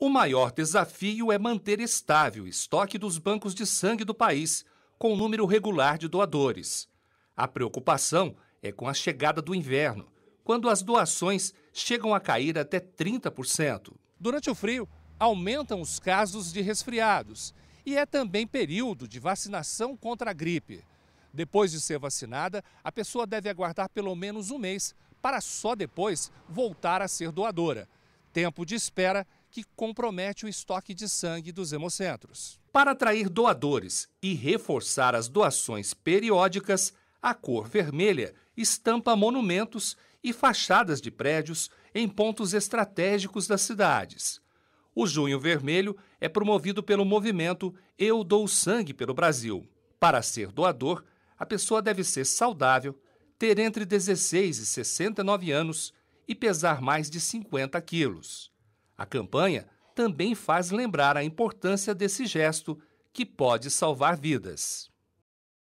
O maior desafio é manter estável o estoque dos bancos de sangue do país, com um número regular de doadores. A preocupação é com a chegada do inverno, quando as doações chegam a cair até 30%. Durante o frio, aumentam os casos de resfriados e é também período de vacinação contra a gripe. Depois de ser vacinada, a pessoa deve aguardar pelo menos um mês para só depois voltar a ser doadora. Tempo de espera que compromete o estoque de sangue dos hemocentros. Para atrair doadores e reforçar as doações periódicas, a cor vermelha estampa monumentos e fachadas de prédios em pontos estratégicos das cidades. O Junho Vermelho é promovido pelo movimento Eu Dou Sangue pelo Brasil. Para ser doador, a pessoa deve ser saudável, ter entre 16 e 69 anos e pesar mais de 50 quilos. A campanha também faz lembrar a importância desse gesto que pode salvar vidas.